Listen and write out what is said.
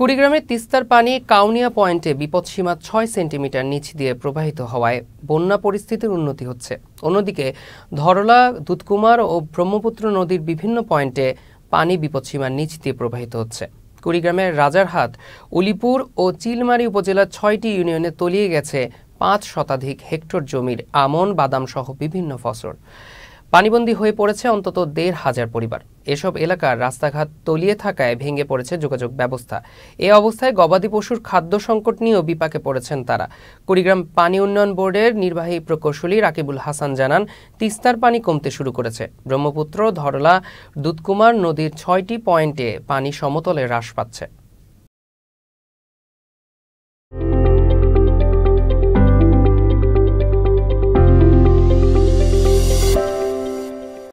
কুড়িগ্রামের তিস্তার পানি কাউনিয়া পয়েন্টে বিপদসীমা ছয় সেন্টিমিটার নিচ দিয়ে প্রবাহিত হওয়ায় বন্যা পরিস্থিতির উন্নতি হচ্ছে অন্যদিকে ধরলা দুধকুমার ও ব্রহ্মপুত্র নদীর বিভিন্ন পয়েন্টে পানি বিপদসীমার নিচ দিয়ে প্রবাহিত হচ্ছে কুড়িগ্রামের রাজারহাট উলিপুর ও চিলমারি উপজেলার ছয়টি ইউনিয়নে তলিয়ে গেছে পাঁচ শতাধিক হেক্টর জমির আমন বাদামসহ বিভিন্ন ফসল পানিবন্দী হয়ে পড়েছে অন্তত দেড় হাজার পরিবার এসব এলাকার রাস্তাঘাট তলিয়ে থাকায় ভেঙে পড়েছে যোগাযোগ ব্যবস্থা এ অবস্থায় গবাদি পশুর খাদ্য সংকট নিয়েও বিপাকে পড়েছেন তারা কুড়িগ্রাম পানি উন্নয়ন বোর্ডের নির্বাহী প্রকৌশলী রাকিবুল হাসান জানান তিস্তার পানি কমতে শুরু করেছে ব্রহ্মপুত্র ধরলা দুধকুমার নদীর ছয়টি পয়েন্টে পানি সমতলে হ্রাস পাচ্ছে